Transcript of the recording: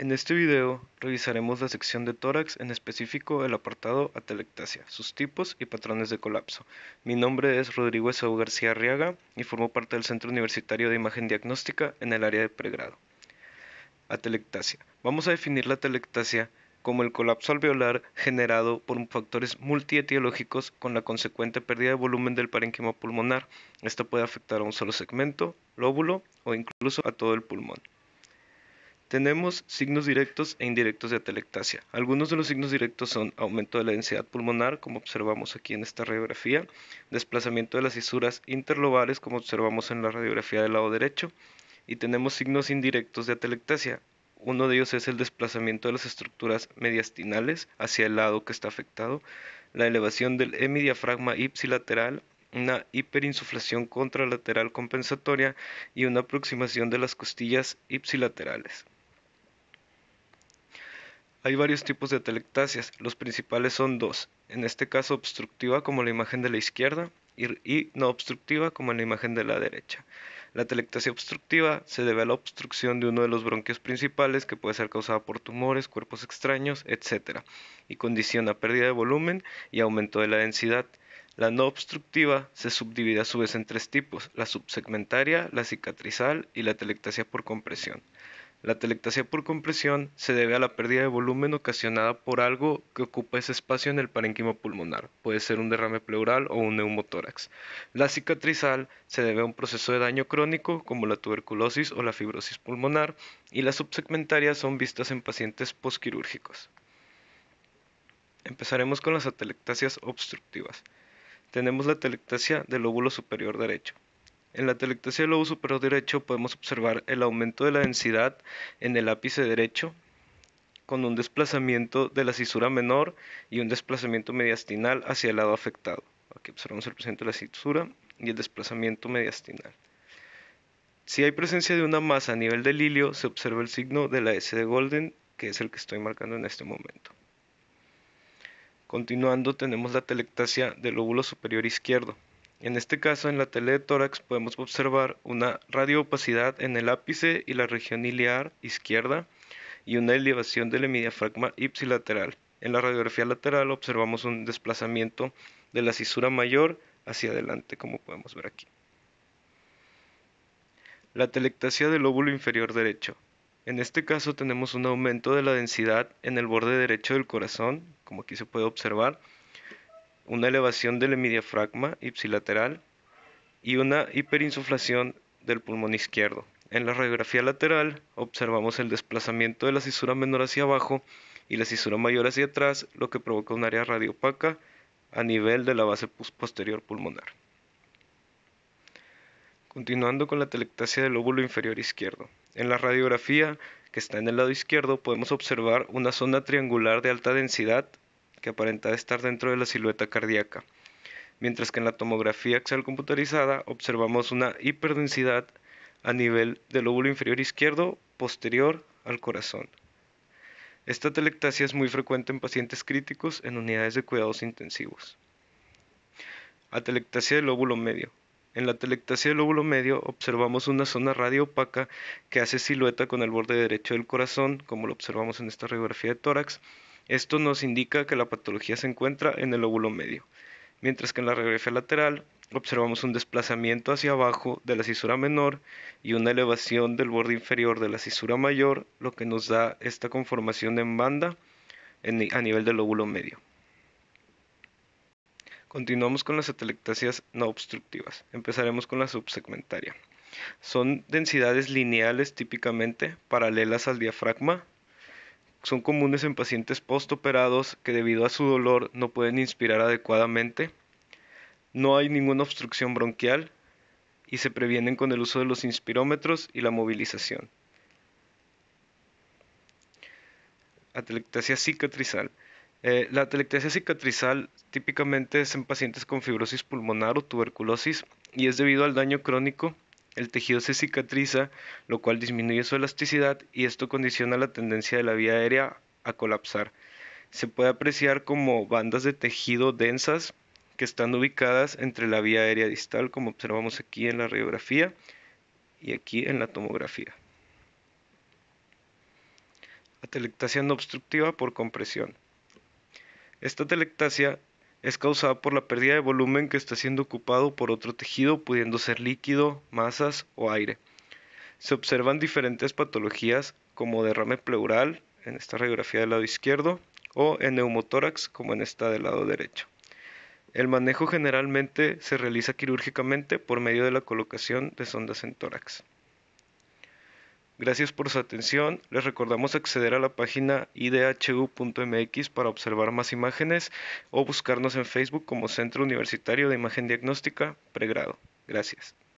En este video revisaremos la sección de tórax, en específico el apartado atelectasia, sus tipos y patrones de colapso. Mi nombre es Rodrigo Esau García Arriaga y formo parte del Centro Universitario de Imagen Diagnóstica en el área de pregrado. Atelectasia. Vamos a definir la atelectasia como el colapso alveolar generado por factores multietiológicos con la consecuente pérdida de volumen del parénquima pulmonar. Esto puede afectar a un solo segmento, lóbulo o incluso a todo el pulmón. Tenemos signos directos e indirectos de atelectasia. Algunos de los signos directos son aumento de la densidad pulmonar, como observamos aquí en esta radiografía, desplazamiento de las fisuras interlobales, como observamos en la radiografía del lado derecho, y tenemos signos indirectos de atelectasia. Uno de ellos es el desplazamiento de las estructuras mediastinales hacia el lado que está afectado, la elevación del hemidiafragma ipsilateral una hiperinsuflación contralateral compensatoria y una aproximación de las costillas ipsilaterales. Hay varios tipos de telectasias, los principales son dos, en este caso obstructiva como la imagen de la izquierda y no obstructiva como en la imagen de la derecha. La telectasia obstructiva se debe a la obstrucción de uno de los bronquios principales que puede ser causada por tumores, cuerpos extraños, etc. y condiciona pérdida de volumen y aumento de la densidad. La no obstructiva se subdivide a su vez en tres tipos, la subsegmentaria, la cicatrizal y la telectasia por compresión. La telectasia por compresión se debe a la pérdida de volumen ocasionada por algo que ocupa ese espacio en el parénquima pulmonar, puede ser un derrame pleural o un neumotórax. La cicatrizal se debe a un proceso de daño crónico como la tuberculosis o la fibrosis pulmonar y las subsegmentarias son vistas en pacientes posquirúrgicos. Empezaremos con las atelectasias obstructivas. Tenemos la telectasia del lóbulo superior derecho. En la telectasia del lóbulo superior derecho podemos observar el aumento de la densidad en el ápice derecho con un desplazamiento de la cisura menor y un desplazamiento mediastinal hacia el lado afectado. Aquí observamos el presente de la cisura y el desplazamiento mediastinal. Si hay presencia de una masa a nivel del hilio se observa el signo de la S de Golden, que es el que estoy marcando en este momento. Continuando, tenemos la telectasia del lóbulo superior izquierdo. En este caso, en la tórax podemos observar una radioopacidad en el ápice y la región iliar izquierda y una elevación del hemidiafragma ipsilateral. En la radiografía lateral observamos un desplazamiento de la cisura mayor hacia adelante, como podemos ver aquí. La telectasia del lóbulo inferior derecho. En este caso tenemos un aumento de la densidad en el borde derecho del corazón, como aquí se puede observar, una elevación del hemidiafragma ipsilateral y una hiperinsuflación del pulmón izquierdo. En la radiografía lateral observamos el desplazamiento de la cisura menor hacia abajo y la cisura mayor hacia atrás, lo que provoca un área radiopaca a nivel de la base posterior pulmonar. Continuando con la telectasia del lóbulo inferior izquierdo. En la radiografía que está en el lado izquierdo podemos observar una zona triangular de alta densidad que aparenta estar dentro de la silueta cardíaca, mientras que en la tomografía axial computarizada observamos una hiperdensidad a nivel del lóbulo inferior izquierdo posterior al corazón. Esta telectasia es muy frecuente en pacientes críticos en unidades de cuidados intensivos. Atelectasia del lóbulo medio. En la telectasia del lóbulo medio observamos una zona radio opaca que hace silueta con el borde derecho del corazón, como lo observamos en esta radiografía de tórax, esto nos indica que la patología se encuentra en el lóbulo medio, mientras que en la región lateral observamos un desplazamiento hacia abajo de la cisura menor y una elevación del borde inferior de la cisura mayor, lo que nos da esta conformación en banda a nivel del lóbulo medio. Continuamos con las atelectasias no obstructivas. Empezaremos con la subsegmentaria. Son densidades lineales típicamente paralelas al diafragma son comunes en pacientes postoperados que debido a su dolor no pueden inspirar adecuadamente. No hay ninguna obstrucción bronquial y se previenen con el uso de los inspirómetros y la movilización. Atelectasia cicatrizal. Eh, la atelectasia cicatrizal típicamente es en pacientes con fibrosis pulmonar o tuberculosis y es debido al daño crónico el tejido se cicatriza, lo cual disminuye su elasticidad y esto condiciona la tendencia de la vía aérea a colapsar. Se puede apreciar como bandas de tejido densas que están ubicadas entre la vía aérea distal, como observamos aquí en la radiografía y aquí en la tomografía. Atelectasia no obstructiva por compresión. Esta telectasia es causada por la pérdida de volumen que está siendo ocupado por otro tejido, pudiendo ser líquido, masas o aire. Se observan diferentes patologías como derrame pleural en esta radiografía del lado izquierdo o en neumotórax como en esta del lado derecho. El manejo generalmente se realiza quirúrgicamente por medio de la colocación de sondas en tórax. Gracias por su atención. Les recordamos acceder a la página idhu.mx para observar más imágenes o buscarnos en Facebook como Centro Universitario de Imagen Diagnóstica Pregrado. Gracias.